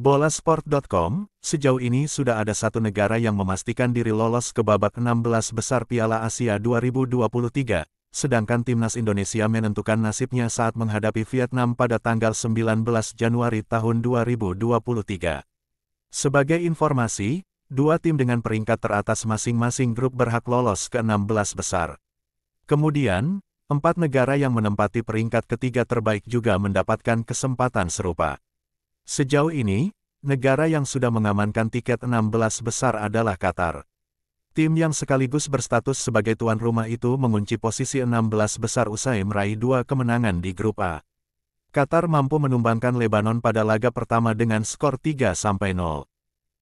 Bolasport.com, sejauh ini sudah ada satu negara yang memastikan diri lolos ke babak 16 besar Piala Asia 2023, sedangkan timnas Indonesia menentukan nasibnya saat menghadapi Vietnam pada tanggal 19 Januari tahun 2023. Sebagai informasi, dua tim dengan peringkat teratas masing-masing grup berhak lolos ke 16 besar. Kemudian, empat negara yang menempati peringkat ketiga terbaik juga mendapatkan kesempatan serupa. Sejauh ini, negara yang sudah mengamankan tiket 16 besar adalah Qatar. Tim yang sekaligus berstatus sebagai tuan rumah itu mengunci posisi 16 besar usai meraih dua kemenangan di grup A. Qatar mampu menumbangkan Lebanon pada laga pertama dengan skor 3-0.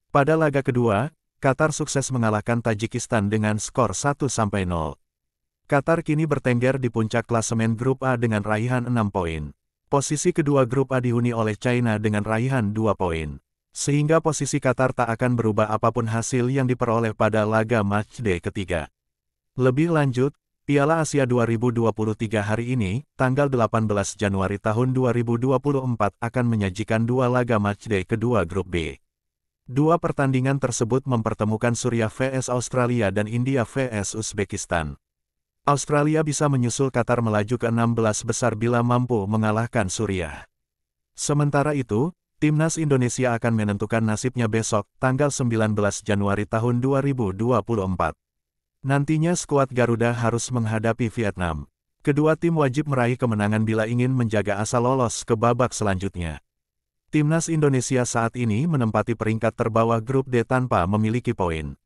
Pada laga kedua, Qatar sukses mengalahkan Tajikistan dengan skor 1-0. Qatar kini bertengger di puncak klasemen grup A dengan raihan 6 poin. Posisi kedua grup A dihuni oleh China dengan raihan dua poin. Sehingga posisi Qatar tak akan berubah apapun hasil yang diperoleh pada laga matchday ketiga. Lebih lanjut, Piala Asia 2023 hari ini, tanggal 18 Januari tahun 2024 akan menyajikan dua laga matchday kedua grup B. Dua pertandingan tersebut mempertemukan Suriah vs Australia dan India vs Uzbekistan. Australia bisa menyusul Qatar melaju ke 16 besar bila mampu mengalahkan Suriah. Sementara itu, Timnas Indonesia akan menentukan nasibnya besok, tanggal 19 Januari tahun 2024. Nantinya skuad Garuda harus menghadapi Vietnam. Kedua tim wajib meraih kemenangan bila ingin menjaga asa lolos ke babak selanjutnya. Timnas Indonesia saat ini menempati peringkat terbawah grup D tanpa memiliki poin.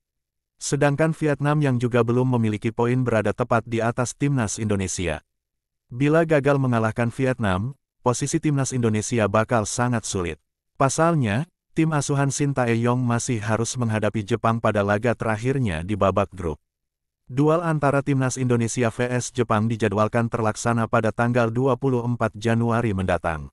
Sedangkan Vietnam yang juga belum memiliki poin berada tepat di atas timnas Indonesia. Bila gagal mengalahkan Vietnam, posisi timnas Indonesia bakal sangat sulit. Pasalnya, tim asuhan Sinta Eyong masih harus menghadapi Jepang pada laga terakhirnya di babak grup. Dual antara timnas Indonesia vs Jepang dijadwalkan terlaksana pada tanggal 24 Januari mendatang.